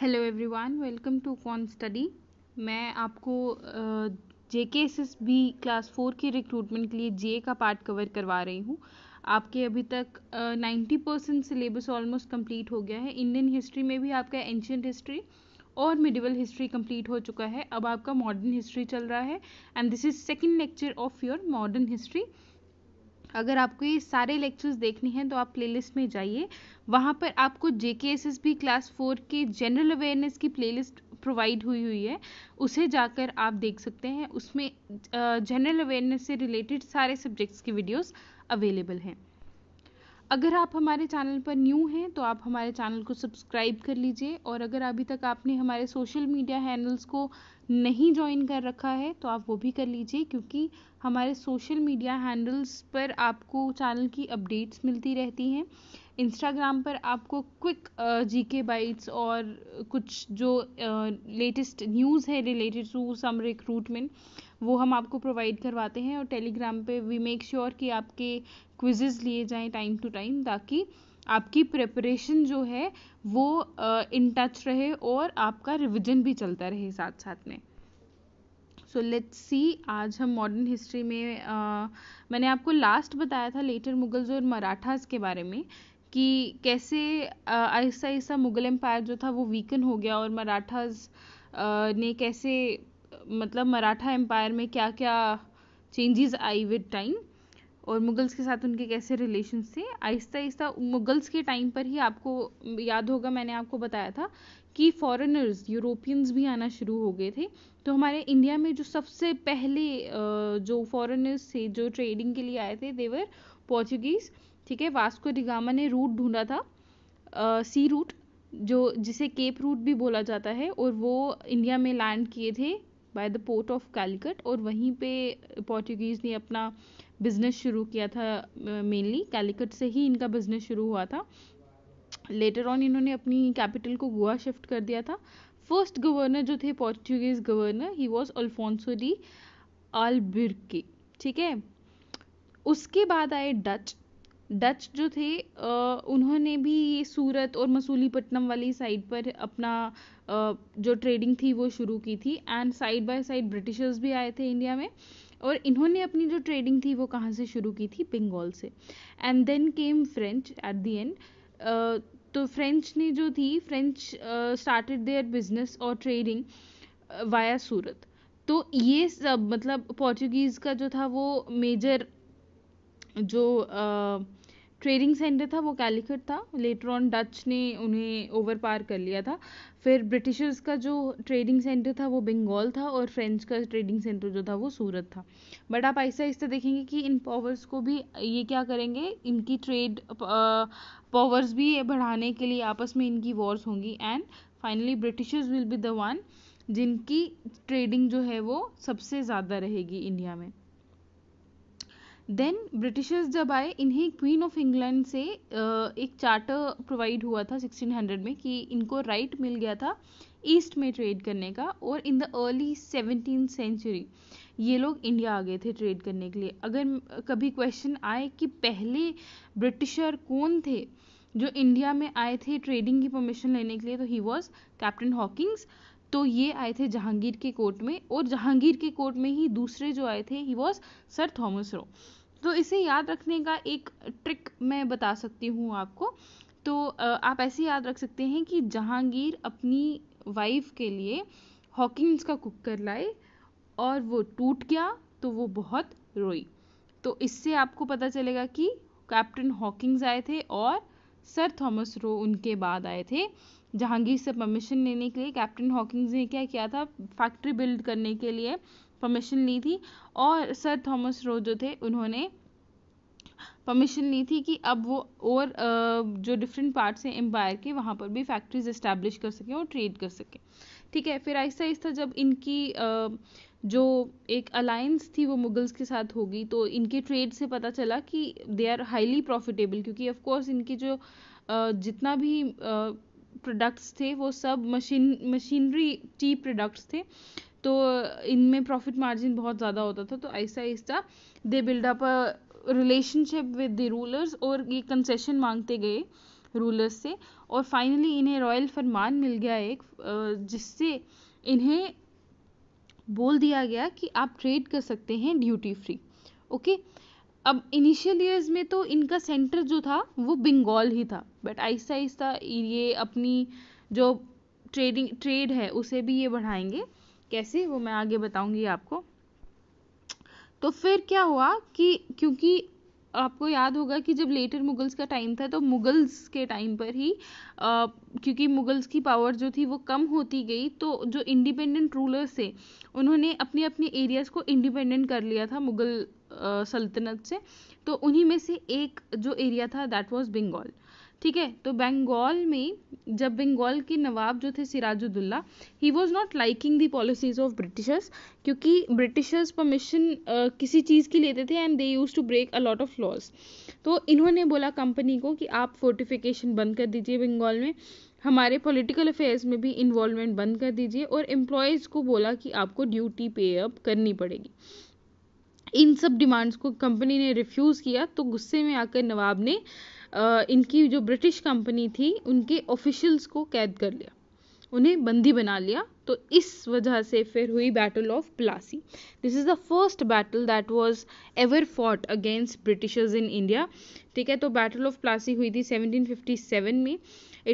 hello everyone welcome to con study मैं आपको J K S S B class four के recruitment के लिए जे का पार्ट कवर करवा रही हूँ आपके अभी तक ninety percent syllabus almost complete हो गया है इंडियन हिस्ट्री में भी आपका एंशंट हिस्ट्री और मिडिवल हिस्ट्री कंप्लीट हो चुका है अब आपका मॉडर्न हिस्ट्री चल रहा है and this is second lecture of your modern history अगर आपको ये सारे लेक्चर्स देखने हैं तो आप प्लेलिस्ट में जाइए वहाँ पर आपको J K S S B class four के जनरल अवेयरनेस की प्लेलिस्ट प्रोवाइड हुई हुई है उसे जाकर आप देख सकते हैं उसमें जनरल अवेयरनेस से रिलेटेड सारे सब्जेक्ट्स की वीडियोस अवेलेबल हैं अगर आप हमारे चैनल पर न्यू हैं तो आप हमारे चैनल को सब्सक्राइब कर लीजिए और अगर अभी तक आपने हमारे सोशल मीडिया हैंडल्स को नहीं ज्वाइन कर रखा है तो आप वो भी कर लीजिए क्योंकि हमारे सोशल मीडिया हैंडल्स पर आपको चैनल की अपडेट्स मिलती रहती हैं इंस्टाग्राम पर आपको क्विक जी के बाइट्स और कुछ जो लेटेस्ट uh, न्यूज़ है रिलेटेड टू सम रिक्रूटमेंट वो हम आपको प्रोवाइड करवाते हैं और टेलीग्राम पे वी मेक श्योर कि आपके क्विजेज़ लिए जाएं टाइम टू टाइम ताकि आपकी प्रिपरेशन जो है वो इन uh, टच रहे और आपका रिविजन भी चलता रहे साथ साथ में सो लेट्स सी आज हम मॉडर्न हिस्ट्री में uh, मैंने आपको लास्ट बताया था लेटर मुगल्स और मराठास के बारे में कि कैसे ऐसा ऐसा मुगल एम्पायर जो था वो वीकन हो गया और मराठास ने कैसे मतलब मराठा एम्पायर में क्या क्या चेंजेस आई विद टाइम और मुगल्स के साथ उनके कैसे रिलेशन थे आहिस्ता आहिस्ता मुगल्स के टाइम पर ही आपको याद होगा मैंने आपको बताया था कि फॉरेनर्स यूरोपियंस भी आना शुरू हो गए थे तो हमारे इंडिया में जो सबसे पहले जो फॉरेनर्स थे जो ट्रेडिंग के लिए आए थे देवर पोर्चुगीज़ ठीक है वास्को डिगामा ने रूट ढूंढा था आ, सी रूट जो जिसे केप रूट भी बोला जाता है और वो इंडिया में लैंड किए थे by the port of Calicut और वहीं पे पोर्टुगीज़ ने अपना बिजनेस शुरू किया था मेनली कैलिकट से ही इनका बिजनेस शुरू हुआ था लेटर ऑन इन्होंने अपनी कैपिटल को गोवा शिफ्ट कर दिया था फर्स्ट गवर्नर जो थे Portuguese governor he was Alfonso de Albuquerque ठीक है उसके बाद आए डच डच जो थे उन्होंने भी सूरत और मसूलीपट्टनम वाली साइड पर अपना जो ट्रेडिंग थी वो शुरू की थी and side by side Britishers भी आए थे इंडिया में और इन्होंने अपनी जो ट्रेडिंग थी वो कहाँ से शुरू की थी बंगाल से and then came French at the and तो फ्रेंच ने जो थी फ्रेंच स्टार्टेड देयर बिजनेस और ट्रेडिंग वाया सूरत तो ये सब मतलब पोर्चुगीज़ का जो था वो मेजर जो आ, ट्रेडिंग सेंटर था वो कैलिकट था लेटर ऑन डच ने उन्हें ओवर पार कर लिया था फिर ब्रिटिशर्स का जो ट्रेडिंग सेंटर था वो बंगाल था और फ्रेंच का ट्रेडिंग सेंटर जो था वो सूरत था बट आप ऐसा आहिस्ते देखेंगे कि इन पावर्स को भी ये क्या करेंगे इनकी ट्रेड पावर्स भी बढ़ाने के लिए आपस में इनकी वॉर्स होंगी and finally Britishers will be the one जिनकी ट्रेडिंग जो है वो सबसे ज़्यादा रहेगी इंडिया में देन ब्रिटिशर्स जब आए इन्हें क्वीन ऑफ इंग्लैंड से एक चार्टर प्रोवाइड हुआ था 1600 में कि इनको राइट right मिल गया था ईस्ट में ट्रेड करने का और in the early seventeen century ये लोग इंडिया आ गए थे ट्रेड करने के लिए अगर कभी क्वेश्चन आए कि पहले ब्रिटिशर कौन थे जो इंडिया में आए थे ट्रेडिंग की परमिशन लेने के लिए तो ही वॉज कैप्टन हॉकिंग्स तो ये आए थे जहांगीर के कोर्ट में और जहांगीर के कोर्ट में ही दूसरे जो आए थे he was sir Thomas Roe तो इसे याद रखने का एक ट्रिक मैं बता सकती हूँ आपको तो आप ऐसे याद रख सकते हैं कि जहांगीर अपनी वाइफ के लिए हॉकिंग्स का कुकर लाए और वो टूट गया तो वो बहुत रोई तो इससे आपको पता चलेगा कि कैप्टन हॉकिंग्स आए थे और सर थॉमस रो उनके बाद आए थे जहांगीर से परमिशन लेने के लिए कैप्टन हॉकिंग्स ने क्या किया था फैक्ट्री बिल्ड करने के लिए परमिशन ली थी और सर थॉमस रो जो थे उन्होंने परमिशन ली थी कि अब वो और जो डिफरेंट पार्ट्स हैं एम्पायर के वहाँ पर भी फैक्ट्रीज इस्टेब्लिश कर सकें और ट्रेड कर सकें ठीक है फिर आहिस्ता आहिस्ता जब इनकी जो एक अलायंस थी वो मुगल्स के साथ होगी तो इनके ट्रेड से पता चला कि दे आर हाईली प्रॉफिटेबल क्योंकि ऑफकोर्स इनके जो जितना भी प्रोडक्ट्स थे वो सब मशीन मशीनरी टी प्रोडक्ट्स थे तो इनमें प्रॉफिट मार्जिन बहुत ज़्यादा होता था तो ऐसा आहिस्ता they build up relationship with the rulers और ये कंसेशन मांगते गए रूलर्स से और फाइनली इन्हें रॉयल फरमान मिल गया एक जिससे इन्हें बोल दिया गया कि आप ट्रेड कर सकते हैं ड्यूटी फ्री ओके अब इनिशियल ईयर्स में तो इनका सेंटर जो था वो बंगाल ही था बट आहिस्ता आहिस्ता ये अपनी जो ट्रेडिंग ट्रेड है उसे भी ये बढ़ाएंगे कैसे वो मैं आगे बताऊंगी आपको तो फिर क्या हुआ कि क्योंकि आपको याद होगा कि जब लेटर मुगल्स का टाइम था तो मुगल्स के टाइम पर ही आ, क्योंकि मुगल्स की पावर जो थी वो कम होती गई तो जो इंडिपेंडेंट रूलर्स थे उन्होंने अपने अपने एरियाज़ को इंडिपेंडेंट कर लिया था मुगल सल्तनत से तो उन्हीं में से एक जो एरिया था दैट वाज बंगाल ठीक है तो बंगाल में जब बंगाल के नवाब जो थे Sirajuddaulah he was not liking the policies of Britishers क्योंकि ब्रिटिशर्स परमिशन किसी चीज़ की लेते थे and they use to break a lot of laws तो इन्होंने बोला कंपनी को कि आप फोर्टिफिकेशन बंद कर दीजिए बंगाल में हमारे पॉलिटिकल अफेयर्स में भी इन्वॉल्वमेंट बंद कर दीजिए और एम्प्लॉयज़ को बोला कि आपको ड्यूटी पे अप करनी पड़ेगी इन सब डिमांड्स को कंपनी ने रिफ्यूज़ किया तो गुस्से में आकर नवाब ने इनकी जो ब्रिटिश कंपनी थी उनके ऑफिशियल्स को कैद कर लिया उन्हें बंदी बना लिया तो इस वजह से फिर हुई battle of Plassey this is the first battle that was ever fought against Britishers in India ठीक है तो बैटल ऑफ प्लासी हुई थी 1757 में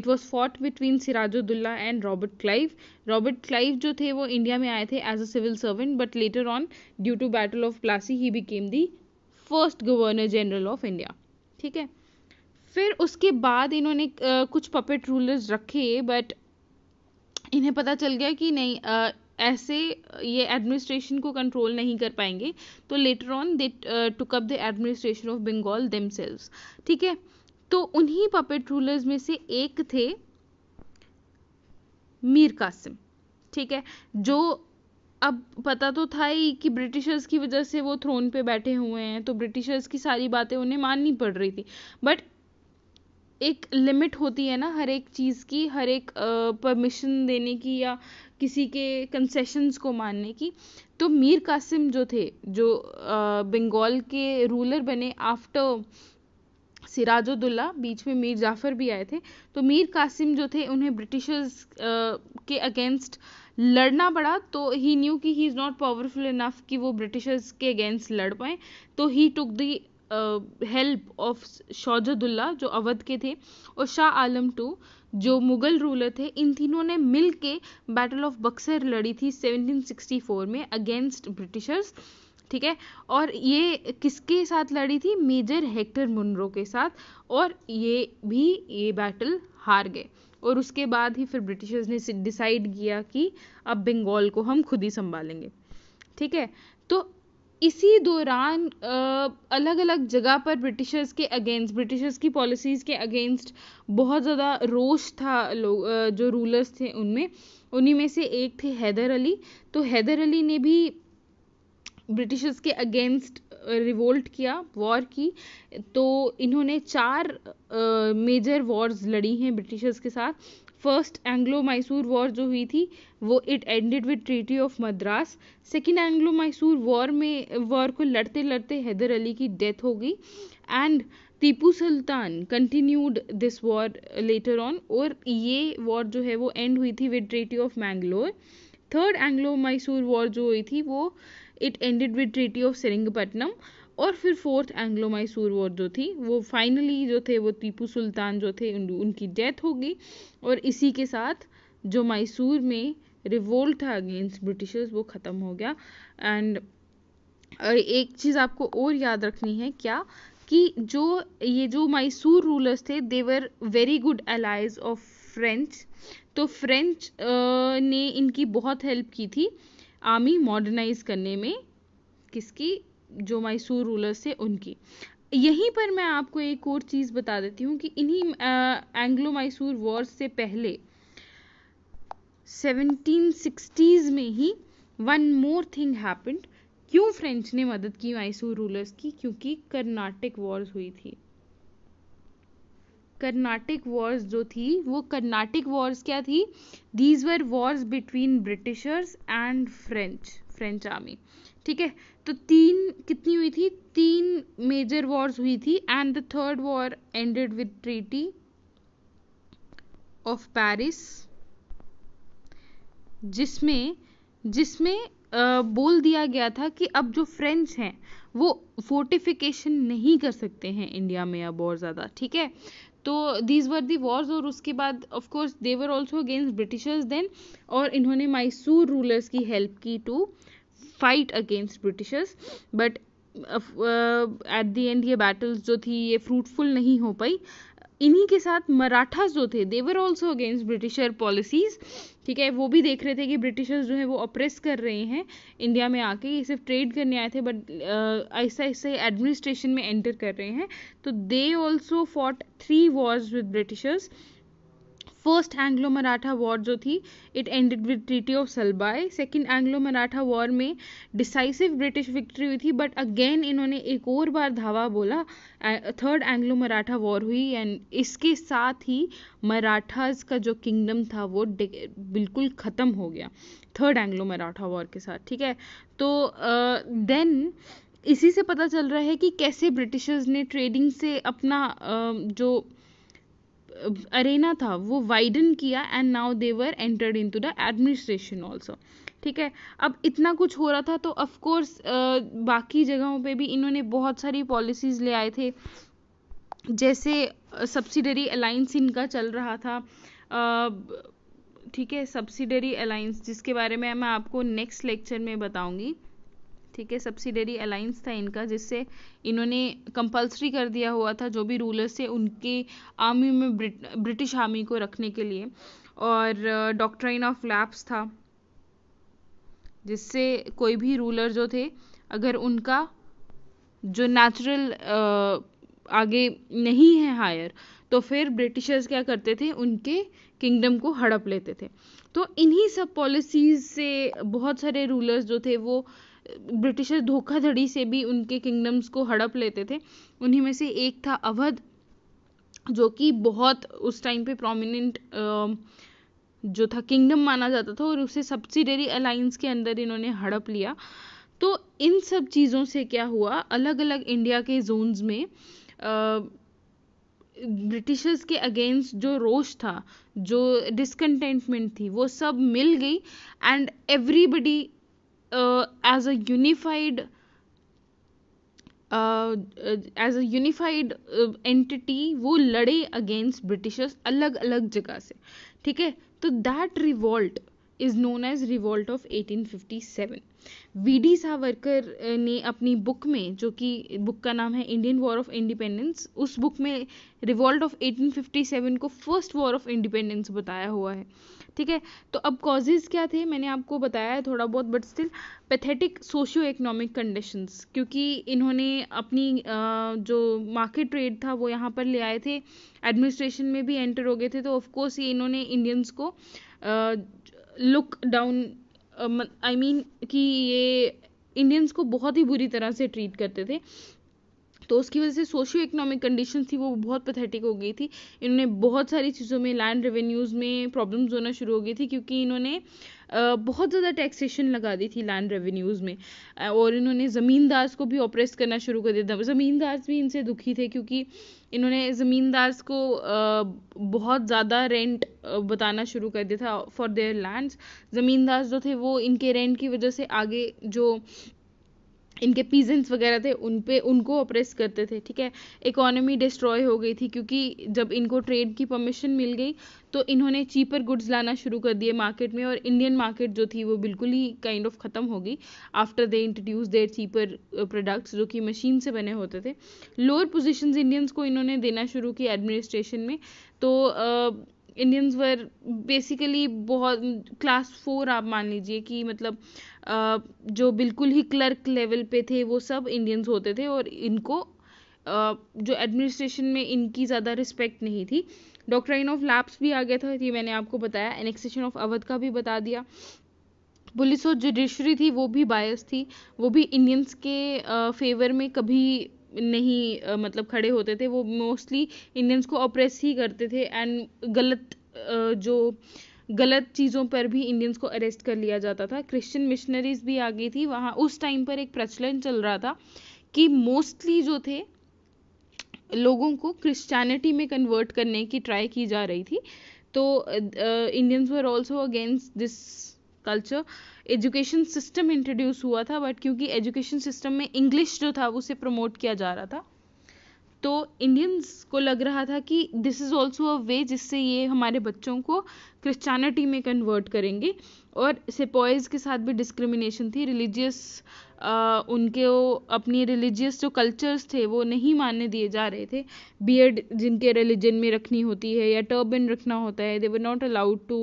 it was fought between Sirajuddaulah and Robert Clive Robert Clive जो थे वो इंडिया में आए थे as a civil servant but later on due to battle of Plassey he became the first governor general of India ठीक है फिर उसके बाद इन्होंने कुछ पपेट रूलर्स रखे बट इन्हें पता चल गया कि नहीं आ, ऐसे ये एडमिनिस्ट्रेशन को कंट्रोल नहीं कर पाएंगे तो later on they took up the administration of Bengal दम ठीक है तो उन्हीं पपेट रूलर्स में से एक थे मीर कासिम ठीक है जो अब पता तो था ही कि ब्रिटिशर्स की वजह से वो थ्रोन पे बैठे हुए हैं तो ब्रिटिशर्स की सारी बातें उन्हें माननी पड़ रही थी बट एक लिमिट होती है ना हर एक चीज़ की हर एक परमिशन देने की या किसी के कंसेशंस को मानने की तो मीर कासिम जो थे जो बंगाल के रूलर बने आफ्टर सिराजुद्दौला बीच में मीर जाफ़र भी आए थे तो मीर कासिम जो थे उन्हें ब्रिटिशर्स के अगेंस्ट लड़ना पड़ा तो ही न्यू कि he is not powerful enough कि वो ब्रिटिशर्स के अगेंस्ट लड़ पाए तो ही टुक दी हेल्प ऑफ शौजदुल्ला जो अवध के थे और शाह आलम टू जो मुगल रूलर थे इन तीनों ने मिल के बैटल ऑफ बक्सर लड़ी थी 1764 में अगेंस्ट ब्रिटिशर्स ठीक है और ये किसके साथ लड़ी थी मेजर हेक्टर मुनरो के साथ और ये भी ये बैटल हार गए और उसके बाद ही फिर ब्रिटिशर्स ने डिसाइड किया कि अब बंगाल को हम खुद ही संभालेंगे ठीक है तो इसी दौरान अलग अलग जगह पर ब्रिटिशर्स के अगेंस्ट ब्रिटिशर्स की पॉलिसीज़ के अगेंस्ट बहुत ज़्यादा रोष था लोग जो रूलर्स थे उनमें उन्हीं में से एक थे हैदर अली तो हैदर अली ने भी ब्रिटिशर्स के अगेंस्ट रिवोल्ट किया वॉर की तो इन्होंने चार मेजर वॉर्स लड़ी हैं ब्रिटिशर्स के साथ फर्स्ट एंग्लो मैसूर वॉर जो हुई थी वो it ended with treaty of Madras second Anglo Mysore war में वॉर को लड़ते लड़ते हैदर अली की डेथ हो गई and Tipu Sultan continued this war later on और ये वॉर जो है वो एंड हुई थी with treaty of Mangalore third Anglo Mysore war जो हुई थी वो it ended with treaty of Seringapatam और फिर फोर्थ एंग्लो मैसूर वॉर जो थी वो फाइनली जो थे वो टीपू सुल्तान जो थे उन, उनकी डेथ होगी और इसी के साथ जो मैसूर में रिवोल्ट था अगेंस्ट ब्रिटिशर्स वो ख़त्म हो गया एंड एक चीज़ आपको और याद रखनी है क्या कि जो ये जो मैसूर रूलर्स थे they were very good allies of French तो फ्रेंच ने इनकी बहुत हेल्प की थी आर्मी मॉडर्नाइज करने में किसकी जो मैसूर रूलर्स थे उनकी यहीं पर मैं आपको एक और चीज़ बता देती हूँ कि इन्हीं एंग्लो मैसूर वॉर से पहले 1760s में ही वन मोर थिंग हैपेंड क्यों फ्रेंच ने मदद की मैसूर रूलर्स की क्योंकि कर्नाटिक वॉर्स हुई थी कर्नाटिक वॉर्स जो थी वो कर्नाटिक वॉर्स क्या थी these were wars between Britishers and French French army ठीक है तो तीन कितनी हुई थी तीन मेजर वॉर्स हुई थी and the third war ended with treaty of Paris जिसमें जिसमें आ, बोल दिया गया था कि अब जो फ्रेंच हैं वो फोर्टिफिकेशन नहीं कर सकते हैं इंडिया में अब और ज़्यादा ठीक है तो दीज वर दी वॉर्स और उसके बाद of course they were also against Britishers then और इन्होंने मैसूर रूलर्स की हेल्प की to fight against Britishers but at the end ये बैटल्स जो थी ये फ्रूटफुल नहीं हो पाई इन्हीं के साथ मराठा जो थे they were also against Britisher policies ठीक है वो भी देख रहे थे कि ब्रिटिशर्स जो है वो ऑप्रेस कर रहे हैं इंडिया में आके ये सिर्फ ट्रेड करने आए थे बट uh, ऐसा ऐसा एडमिनिस्ट्रेशन में एंटर कर रहे हैं तो they also fought three wars with Britishers first Anglo Maratha war जो थी it ended with treaty of Salbai second Anglo Maratha war में डिसाइसिव ब्रिटिश विक्ट्री हुई थी बट अगेन इन्होंने एक और बार धावा बोला थर्ड एंग्लो मराठा वॉर हुई एंड इसके साथ ही मराठाज का जो किंगडम था वो बिल्कुल ख़त्म हो गया थर्ड एंग्लो मराठा वॉर के साथ ठीक है तो देन uh, इसी से पता चल रहा है कि कैसे ब्रिटिशर्स ने ट्रेडिंग से अपना uh, जो अरेना था वो वाइडन किया and now they were entered in to the administration also ठीक है अब इतना कुछ हो रहा था तो ऑफकोर्स बाकी जगहों पे भी इन्होंने बहुत सारी पॉलिसीज ले आए थे जैसे सब्सिडरी अलाइंस इनका चल रहा था ठीक है सब्सिडरी अलाइंस जिसके बारे में मैं आपको नेक्स्ट लेक्चर में बताऊंगी ठीक है सब्सिडरी अलाइंस था इनका जिससे इन्होंने कंपलसरी कर दिया हुआ था जो भी रूलर्स थे उनके आर्मी में ब्रिट, ब्रिटिश आर्मी को रखने के लिए और डॉक्ट्राइन ऑफ लैप्स था जिससे कोई भी रूलर जो थे अगर उनका जो नेचुरल uh, आगे नहीं है हायर तो फिर ब्रिटिशर्स क्या करते थे उनके किंगडम को हड़प लेते थे तो इन्हीं सब पॉलिसीज से बहुत सारे रूलर्स जो थे वो ब्रिटिशर धोखाधड़ी से भी उनके किंगडम्स को हड़प लेते थे उन्हीं में से एक था अवध जो कि बहुत उस टाइम पे प्रोमिनेंट जो था किंगडम माना जाता था और उसे सब्सिडरी अलाइंस के अंदर इन्होंने हड़प लिया तो इन सब चीज़ों से क्या हुआ अलग अलग इंडिया के जोन्स में ब्रिटिशर्स के अगेंस्ट जो रोष था जो डिसकंटेंटमेंट थी वो सब मिल गई and everybody uh, as a unified as a unified entity वो लड़े अगेंस्ट ब्रिटिशर्स अलग अलग जगह से ठीक है तो that revolt is known as revolt of 1857 V D Savarkar ने अपनी बुक में जो कि बुक का नाम है इंडियन वॉर ऑफ इंडिपेंडेंस उस बुक में रिवॉल्ट ऑफ 1857 को फर्स्ट वॉर ऑफ इंडिपेंडेंस बताया हुआ है ठीक है तो अब कॉजेज़ क्या थे मैंने आपको बताया है थोड़ा बहुत but still pathetic socio economic conditions क्योंकि इन्होंने अपनी uh, जो मार्केट ट्रेड था वो यहाँ पर ले आए थे एडमिनिस्ट्रेशन में भी एंटर हो गए थे तो ऑफकोर्स ये इन्होंने इंडियंस को look uh, down I mean कि ये इंडियंस को बहुत ही बुरी तरह से ट्रीट करते थे तो उसकी वजह से सोशियो इकोनॉमिक कंडीशन थी वो बहुत पथेटिक हो गई थी इन्होंने बहुत सारी चीज़ों में लैंड रेवेन्यूज़ में प्रॉब्लम्स होना शुरू हो गई थी क्योंकि इन्होंने बहुत ज़्यादा टैक्सेशन लगा दी थी लैंड रेवेन्यूज़ में और इन्होंने ज़मींदार्स को भी ऑपरेस करना शुरू कर दिया था ज़मींदार्स भी इनसे दुखी थे क्योंकि इन्होंने ज़मींदार्स को बहुत ज़्यादा रेंट बताना शुरू कर दिया था फॉर देयर लैंड्स ज़मींदार्स जो थे वो इनके रेंट की वजह से आगे जो इनके पीजेंस वगैरह थे उन पे उनको ऑपरेस करते थे ठीक है इकोनॉमी डिस्ट्रॉय हो गई थी क्योंकि जब इनको ट्रेड की परमिशन मिल गई तो इन्होंने चीपर गुड्स लाना शुरू कर दिए मार्केट में और इंडियन मार्केट जो थी वो बिल्कुल ही काइंड ऑफ ख़त्म हो गई after they introduce their cheaper products जो कि मशीन से बने होते थे लोअर पोजिशन इंडियंस को इन्होंने देना शुरू किया एडमिनिस्ट्रेशन में तो uh, इंडियंस वर बेसिकली बहुत क्लास फोर आप मान लीजिए कि मतलब जो बिल्कुल ही क्लर्क लेवल पे थे वो सब इंडियंस होते थे और इनको जो एडमिनिस्ट्रेशन में इनकी ज़्यादा रिस्पेक्ट नहीं थी डॉक्ट्राइन ऑफ लैब्स भी आ गया था ये मैंने आपको बताया एनेक्सेशन ऑफ अवध का भी बता दिया पुलिस और जुडिशरी थी वो भी बायस थी वो भी इंडियंस के फेवर में कभी नहीं मतलब खड़े होते थे वो मोस्टली इंडियंस को अप्रेस ही करते थे एंड गलत जो गलत चीज़ों पर भी इंडियंस को अरेस्ट कर लिया जाता था क्रिश्चियन मिशनरीज भी आ गई थी वहाँ उस टाइम पर एक प्रचलन चल रहा था कि मोस्टली जो थे लोगों को क्रिश्चियनिटी में कन्वर्ट करने की ट्राई की जा रही थी तो Indians were also against this culture education system introduce हुआ था बट क्योंकि एजुकेशन सिस्टम में इंग्लिश जो था उसे प्रमोट किया जा रहा था तो इंडियंस को लग रहा था कि this is also a way जिससे ये हमारे बच्चों को क्रिश्चानिटी में कन्वर्ट करेंगे और सिपॉयज के साथ भी डिस्क्रिमिनेशन थी रिलीजियस उनके वो अपनी रिलीजियस जो कल्चर्स थे वो नहीं मानने दिए जा रहे थे बियर्ड जिनके रिलीजन में रखनी होती है या टर्बन रखना होता है they were not allowed to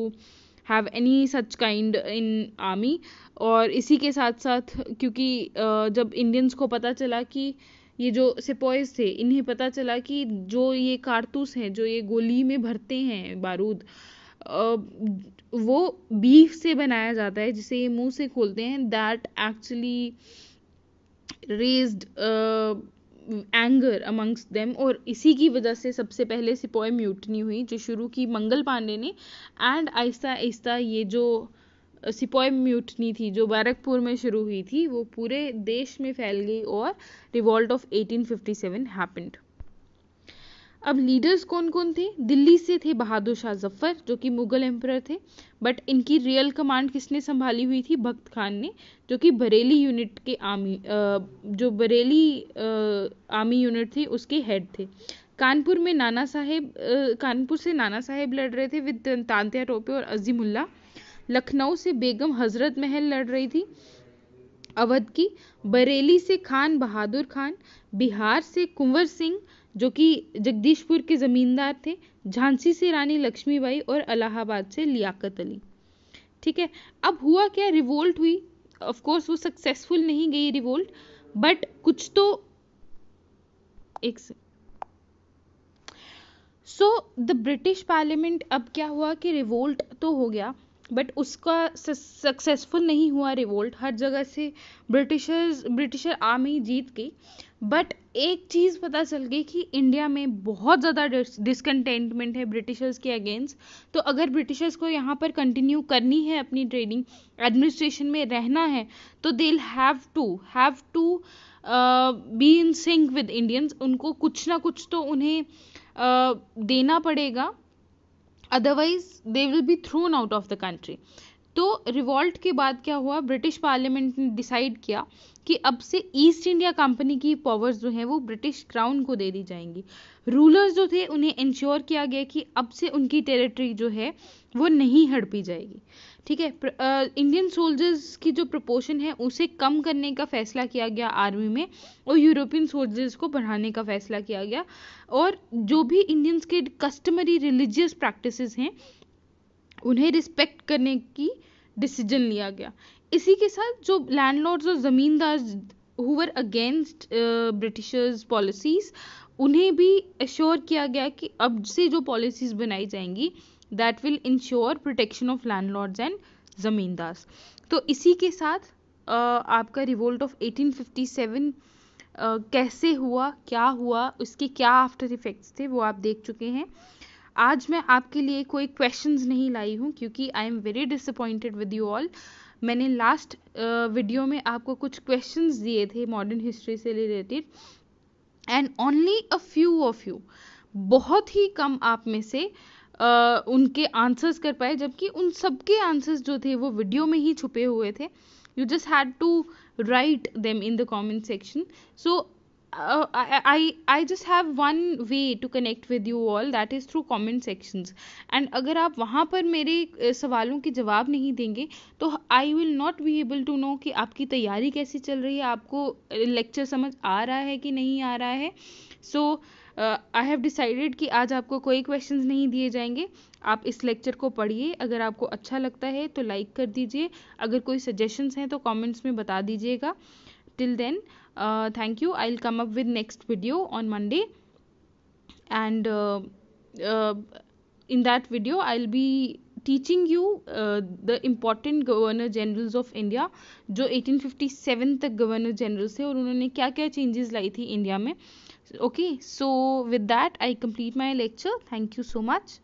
have any such kind in army और इसी के साथ साथ क्योंकि जब इंडियंस को पता चला कि ये जो सिपॉयज थे इन्हें पता चला कि जो ये कारतूस हैं जो ये गोली में भरते हैं बारूद वो बीफ से बनाया जाता है जिसे ये मुंह से खोलते हैं that actually raised anger amongst them और इसी की वजह से सबसे पहले सिपोय म्यूटनी हुई जो शुरू की मंगल पांडे ने एंड आहिस्ता आहिस्ता ये जो सिपोय म्यूटनी थी जो बैरकपुर में शुरू हुई थी वो पूरे देश में फैल गई और रिवॉल्ट ऑफ 1857 हैपेंड अब लीडर्स कौन कौन थे दिल्ली से थे बहादुर शाह जफर जो कि मुगल एम्पर थे बट इनकी रियल कमांड किसने संभाली हुई थी भक्त खान ने जो कि बरेली यूनिट के आर्मी जो बरेली आर्मी यूनिट थी उसके हेड थे कानपुर में नाना साहेब कानपुर से नाना साहेब लड़ रहे थे विद तांत्या टोपे और अजीमुल्ला लखनऊ से बेगम हजरत महल लड़ रही थी अवध की बरेली से खान बहादुर खान बिहार से कुंवर सिंह जो कि जगदीशपुर के ज़मींदार थे झांसी से रानी लक्ष्मीबाई और अलाहाबाद से लियाकत अली ठीक है अब हुआ क्या रिवोल्ट हुई ऑफ कोर्स वो सक्सेसफुल नहीं गई रिवोल्ट बट कुछ तो एक से सो द ब्रिटिश पार्लियामेंट अब क्या हुआ कि रिवोल्ट तो हो गया बट उसका सक्सेसफुल नहीं हुआ रिवोल्ट हर जगह से ब्रिटिशर्स ब्रिटिशर आर्मी जीत गई बट एक चीज़ पता चल गई कि इंडिया में बहुत ज़्यादा डिसकंटेंटमेंट है ब्रिटिशर्स के अगेंस्ट तो अगर ब्रिटिशर्स को यहाँ पर कंटिन्यू करनी है अपनी ट्रेडिंग एडमिनिस्ट्रेशन में रहना है तो they have to have to be in sync with Indians उनको कुछ ना कुछ तो उन्हें uh, देना पड़ेगा otherwise they will be thrown out of the country तो रिवॉल्ट के बाद क्या हुआ ब्रिटिश पार्लियामेंट ने डिसाइड किया कि अब से ईस्ट इंडिया कंपनी की पावर्स जो है वो ब्रिटिश क्राउन को दे दी जाएंगी रूलर्स जो थे उन्हें इंश्योर किया गया कि अब से उनकी टेरिटरी जो है वो नहीं हड़पी जाएगी ठीक है इंडियन सोल्जर्स की जो प्रपोर्शन है उसे कम करने का फैसला किया गया आर्मी में और यूरोपियन सोल्जर्स को बढ़ाने का फैसला किया गया और जो भी इंडियंस के कस्टमरी रिलीजियस प्रैक्टिसेस हैं उन्हें रिस्पेक्ट करने की डिसीजन लिया गया इसी के साथ जो लैंडलॉर्ड्स और ज़मींदार हुवर अगेंस्ट ब्रिटिशर्स पॉलिसीज़ उन्हें भी एश्योर किया गया कि अब से जो पॉलिसीज़ बनाई जाएंगी that will ensure protection of landlords and zamindars तो इसी के साथ आपका रिवोल्ट ऑफ 1857 कैसे हुआ क्या हुआ उसके क्या आफ्टर इफेक्ट्स थे वो आप देख चुके हैं आज मैं आपके लिए कोई क्वेश्चंस नहीं लाई हूँ क्योंकि I am very disappointed with you all मैंने लास्ट वीडियो में आपको कुछ क्वेश्चंस दिए थे मॉडर्न हिस्ट्री से related and only a few of you बहुत ही कम आप में से uh, आ, उनके आंसर्स कर पाए जबकि उन सबके आंसर्स जो थे वो वीडियो में ही छुपे हुए थे you just had to write them in the comment section so I I just have one way to connect with you all that is through comment sections and अगर आप वहाँ पर मेरे सवालों के जवाब नहीं देंगे तो I will not be able to know कि आपकी तैयारी कैसी चल रही है आपको लेक्चर समझ आ रहा है कि नहीं आ रहा है सो आई हैव डिसाइडेड कि आज आपको कोई क्वेश्चंस नहीं दिए जाएंगे आप इस लेक्चर को पढ़िए अगर आपको अच्छा लगता है तो लाइक कर दीजिए अगर कोई सजेशंस हैं तो कमेंट्स में बता दीजिएगा uh, till then uh, thank you i'll come up with next video on monday and uh, uh, in that video i'll be teaching you the important governor generals of India जो 1857 तक governor generals थे और उन्होंने क्या क्या changes लाई थी India में okay so with that I complete my lecture thank you so much